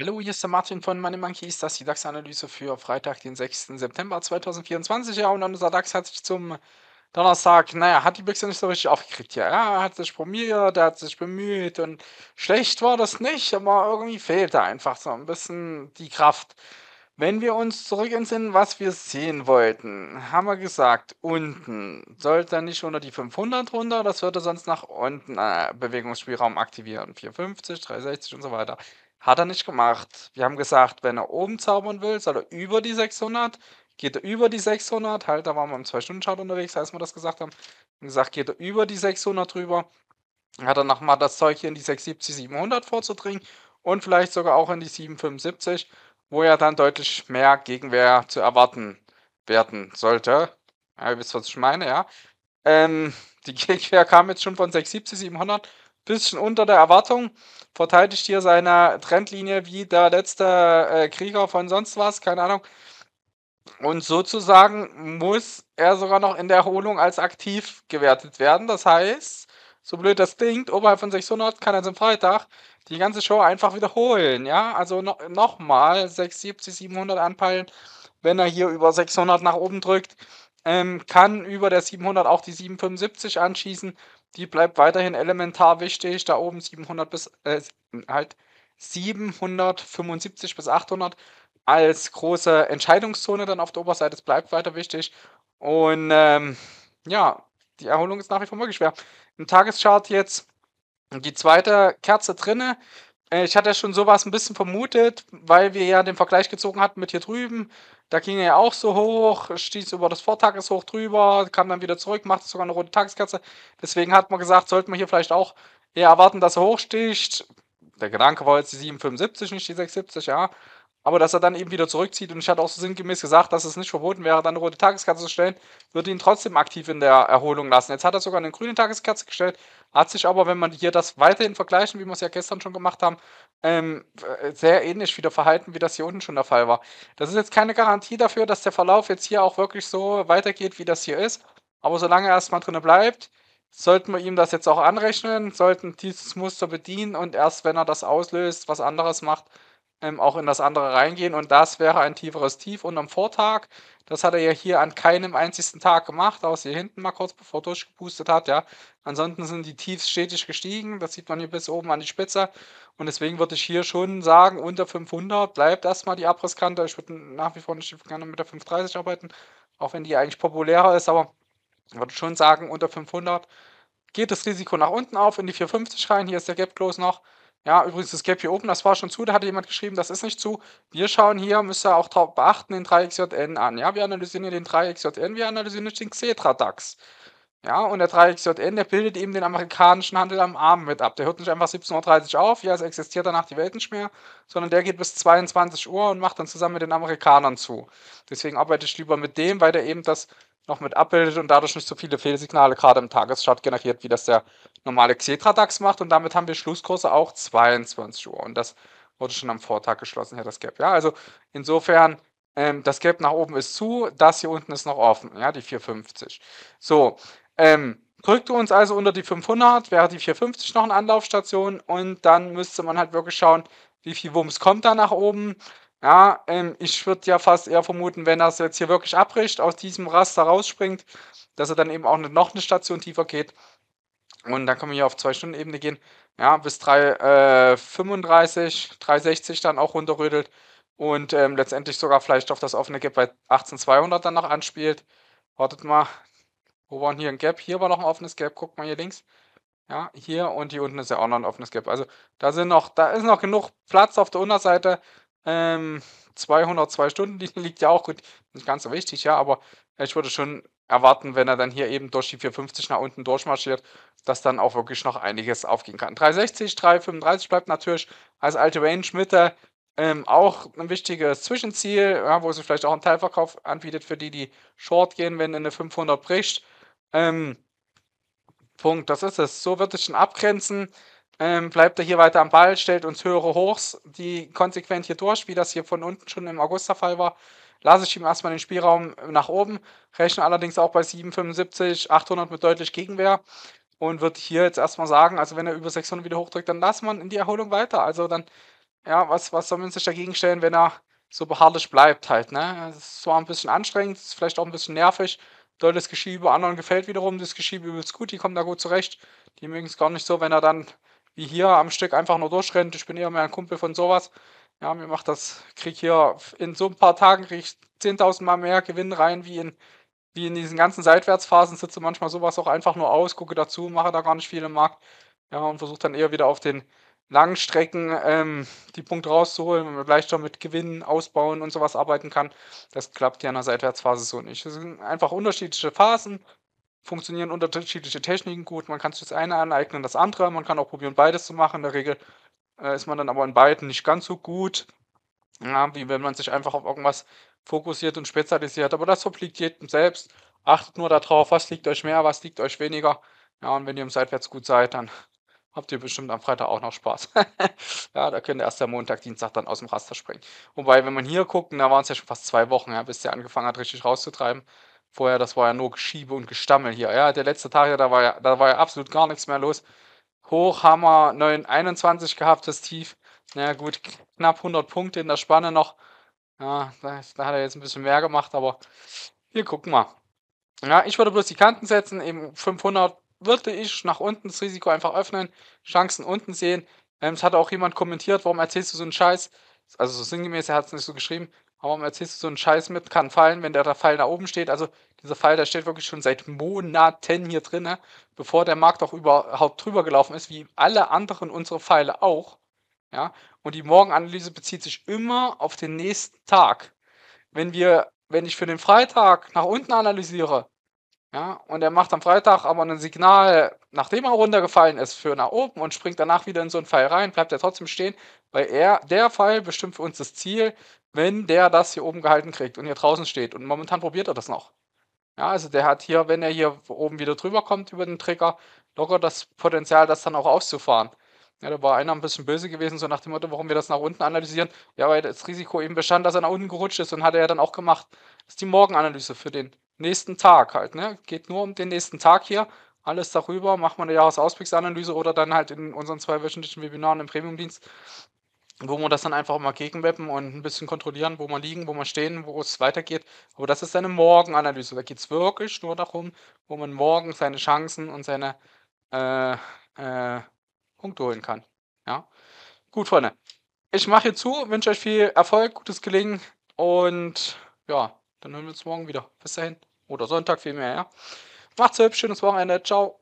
Hallo, hier ist der Martin von Money Monkeys. Das ist die DAX-Analyse für Freitag, den 6. September 2024. Ja, und unser DAX hat sich zum Donnerstag, naja, hat die Büchse nicht so richtig aufgekriegt Ja, er hat sich probiert, er hat sich bemüht und schlecht war das nicht, aber irgendwie fehlte einfach so ein bisschen die Kraft. Wenn wir uns zurück entsinnen, was wir sehen wollten, haben wir gesagt, unten sollte er nicht unter die 500 runter, das würde sonst nach unten äh, Bewegungsspielraum aktivieren. 450, 360 und so weiter. Hat er nicht gemacht. Wir haben gesagt, wenn er oben zaubern will, soll er über die 600, geht er über die 600, halt, da waren wir im 2-Stunden-Chart unterwegs, als wir das gesagt haben, und gesagt, geht er über die 600 drüber, hat er nochmal das Zeug hier in die 670, 700 vorzudringen und vielleicht sogar auch in die 775 wo ja dann deutlich mehr Gegenwehr zu erwarten werden sollte. Ja, ihr wisst, was ich meine, ja. Ähm, die Gegenwehr kam jetzt schon von 670, 700, bisschen unter der Erwartung. Verteidigt hier seine Trendlinie wie der letzte äh, Krieger von sonst was, keine Ahnung. Und sozusagen muss er sogar noch in der Erholung als aktiv gewertet werden. Das heißt, so blöd das klingt, oberhalb von 600 kann er zum Freitag die ganze Show einfach wiederholen, ja? Also no, nochmal 670, 700 anpeilen, wenn er hier über 600 nach oben drückt, ähm, kann über der 700 auch die 775 anschießen, die bleibt weiterhin elementar wichtig, da oben 700 bis, äh, halt 775 bis 800 als große Entscheidungszone dann auf der Oberseite, das bleibt weiter wichtig und ähm, ja, die Erholung ist nach wie vor möglich schwer. Im Tageschart jetzt die zweite Kerze drinne. Äh, ich hatte schon sowas ein bisschen vermutet, weil wir ja den Vergleich gezogen hatten mit hier drüben. Da ging er ja auch so hoch, stieß über das Vortageshoch drüber, kam dann wieder zurück, machte sogar eine rote Tageskerze. Deswegen hat man gesagt, sollte man hier vielleicht auch eher erwarten, dass er hochsticht. Der Gedanke war jetzt die 7,75, nicht die 6,70, ja. Aber dass er dann eben wieder zurückzieht und ich hatte auch so sinngemäß gesagt, dass es nicht verboten wäre, dann eine rote Tageskatze zu stellen, würde ihn trotzdem aktiv in der Erholung lassen. Jetzt hat er sogar eine grüne Tageskatze gestellt, hat sich aber, wenn man hier das weiterhin vergleichen, wie wir es ja gestern schon gemacht haben, ähm, äh, sehr ähnlich wieder verhalten, wie das hier unten schon der Fall war. Das ist jetzt keine Garantie dafür, dass der Verlauf jetzt hier auch wirklich so weitergeht, wie das hier ist. Aber solange er erstmal drin bleibt, sollten wir ihm das jetzt auch anrechnen, sollten dieses Muster bedienen und erst wenn er das auslöst, was anderes macht, ähm, auch in das andere reingehen. Und das wäre ein tieferes Tief. Und am Vortag, das hat er ja hier an keinem einzigen Tag gemacht, außer hier hinten mal kurz bevor durchgepustet hat, ja. Ansonsten sind die Tiefs stetig gestiegen. Das sieht man hier bis oben an die Spitze. Und deswegen würde ich hier schon sagen, unter 500 bleibt erstmal die Abrisskante. Ich würde nach wie vor nicht gerne mit der 530 arbeiten, auch wenn die eigentlich populärer ist. Aber ich würde schon sagen, unter 500 geht das Risiko nach unten auf in die 450 rein. Hier ist der Gap Close noch. Ja, übrigens, das Gap hier oben, das war schon zu, da hatte jemand geschrieben, das ist nicht zu. Wir schauen hier, müsst ihr auch drauf beachten, den 3xJN an. Ja, wir analysieren hier den 3xJN, wir analysieren nicht den Xetra-DAX. Ja, und der 3xJN, der bildet eben den amerikanischen Handel am Abend mit ab. Der hört nicht einfach 17.30 Uhr auf, ja, es existiert danach die Welt nicht mehr, sondern der geht bis 22 Uhr und macht dann zusammen mit den Amerikanern zu. Deswegen arbeite ich lieber mit dem, weil der eben das noch mit abbildet und dadurch nicht so viele Fehlsignale gerade im Tageschart generiert, wie das der normale Xetra-DAX macht. Und damit haben wir Schlusskurse auch 22 Uhr. Und das wurde schon am Vortag geschlossen, ja, das Gap. Ja, also insofern, ähm, das Gap nach oben ist zu, das hier unten ist noch offen, ja, die 450. So, ähm, drückte uns also unter die 500, wäre die 450 noch eine Anlaufstation und dann müsste man halt wirklich schauen, wie viel Wumms kommt da nach oben ja, ähm, ich würde ja fast eher vermuten, wenn er es jetzt hier wirklich abbricht, aus diesem Raster rausspringt, dass er dann eben auch noch eine Station tiefer geht. Und dann können wir hier auf 2-Stunden-Ebene gehen. Ja, bis 3,35, äh, 3,60 dann auch runterrödelt. Und ähm, letztendlich sogar vielleicht auf das offene Gap bei 18,200 dann noch anspielt. Wartet mal. Wo war denn hier ein Gap? Hier war noch ein offenes Gap. Guckt mal hier links. Ja, hier und hier unten ist ja auch noch ein offenes Gap. Also da sind noch, da ist noch genug Platz auf der Unterseite. Ähm, 202 Stunden, die liegt ja auch gut. Nicht ganz so wichtig, ja, aber ich würde schon erwarten, wenn er dann hier eben durch die 450 nach unten durchmarschiert, dass dann auch wirklich noch einiges aufgehen kann. 360, 335 bleibt natürlich als alte Range Mitte ähm, auch ein wichtiges Zwischenziel, ja, wo sie vielleicht auch einen Teilverkauf anbietet für die, die Short gehen, wenn eine 500 bricht. Ähm, Punkt, das ist es. So wird ich schon abgrenzen ähm, bleibt er hier weiter am Ball, stellt uns höhere Hochs, die konsequent hier durch, wie das hier von unten schon im August Fall war. Lasse ich ihm erstmal den Spielraum nach oben, rechne allerdings auch bei 775, 800 mit deutlich Gegenwehr und würde hier jetzt erstmal sagen, also wenn er über 600 wieder hochdrückt, dann lass man in die Erholung weiter. Also dann, ja, was, was soll man sich dagegen stellen, wenn er so beharrlich bleibt halt, ne? Es ist zwar ein bisschen anstrengend, ist vielleicht auch ein bisschen nervig, Dolles Geschiebe, anderen gefällt wiederum das Geschiebe übelst gut, die kommen da gut zurecht. Die mögen es gar nicht so, wenn er dann wie hier am Stück einfach nur durchrennt. Ich bin eher mehr ein Kumpel von sowas. Ja, mir macht das, krieg hier in so ein paar Tagen krieg ich 10.000 Mal mehr Gewinn rein, wie in, wie in diesen ganzen Seitwärtsphasen sitze manchmal sowas auch einfach nur aus, gucke dazu, mache da gar nicht viel im Markt. Ja, und versuche dann eher wieder auf den langen Strecken ähm, die Punkte rauszuholen, wenn man leichter mit Gewinnen, Ausbauen und sowas arbeiten kann. Das klappt ja in der Seitwärtsphase so nicht. Es sind einfach unterschiedliche Phasen, funktionieren unterschiedliche Techniken gut. Man kann sich das eine aneignen, das andere. Man kann auch probieren, beides zu machen. In der Regel äh, ist man dann aber in beiden nicht ganz so gut, ja, wie wenn man sich einfach auf irgendwas fokussiert und spezialisiert. Aber das obliegt jedem selbst. Achtet nur darauf, was liegt euch mehr, was liegt euch weniger. Ja, und wenn ihr im Seitwärts gut seid, dann habt ihr bestimmt am Freitag auch noch Spaß. ja, da könnt ihr erst am Montag, Dienstag dann aus dem Raster springen. Wobei, wenn man hier guckt, da waren es ja schon fast zwei Wochen, ja, bis der angefangen hat, richtig rauszutreiben. Vorher, das war ja nur Geschiebe und Gestammel hier. Ja, der letzte Tag, da war ja, da war ja absolut gar nichts mehr los. Hoch haben wir 9,21 gehabt, das Tief. Na ja, gut, knapp 100 Punkte in der Spanne noch. Ja, da, da hat er jetzt ein bisschen mehr gemacht, aber wir gucken mal. Ja, ich würde bloß die Kanten setzen. Eben 500 würde ich nach unten das Risiko einfach öffnen, Chancen unten sehen. Ähm, es hat auch jemand kommentiert, warum erzählst du so einen Scheiß? Also so sinngemäß, er hat es nicht so geschrieben warum erzählst du so einen Scheiß mit, kann fallen, wenn der Fall da oben steht. Also dieser Fall, der steht wirklich schon seit Monaten hier drin, ne? bevor der Markt auch überhaupt drüber gelaufen ist, wie alle anderen unsere Pfeile auch. Ja? Und die Morgenanalyse bezieht sich immer auf den nächsten Tag. Wenn wir, wenn ich für den Freitag nach unten analysiere, ja, und er macht am Freitag aber ein Signal, nachdem er runtergefallen ist, für nach oben und springt danach wieder in so einen Pfeil rein, bleibt er trotzdem stehen, weil er, der Pfeil bestimmt für uns das Ziel, wenn der das hier oben gehalten kriegt und hier draußen steht. Und momentan probiert er das noch. Ja, also der hat hier, wenn er hier oben wieder drüber kommt über den Trigger, locker das Potenzial, das dann auch auszufahren. Ja, da war einer ein bisschen böse gewesen, so nach dem Motto, warum wir das nach unten analysieren. Ja, weil das Risiko eben bestand, dass er nach unten gerutscht ist und hat er ja dann auch gemacht. Das ist die Morgenanalyse für den nächsten Tag halt. Ne? Geht nur um den nächsten Tag hier. Alles darüber, macht man eine Jahresausblicksanalyse oder dann halt in unseren zwei wöchentlichen Webinaren im Premiumdienst wo wir das dann einfach mal gegenmappen und ein bisschen kontrollieren, wo wir liegen, wo wir stehen, wo es weitergeht. Aber das ist eine Morgenanalyse. Da geht es wirklich nur darum, wo man morgen seine Chancen und seine äh, äh, Punkte holen kann. Ja. Gut, Freunde. Ich mache hier zu, wünsche euch viel Erfolg, gutes Gelingen und ja, dann hören wir uns morgen wieder. Bis dahin. Oder Sonntag vielmehr, ja. Macht's hübsch, schönes Wochenende. Ciao.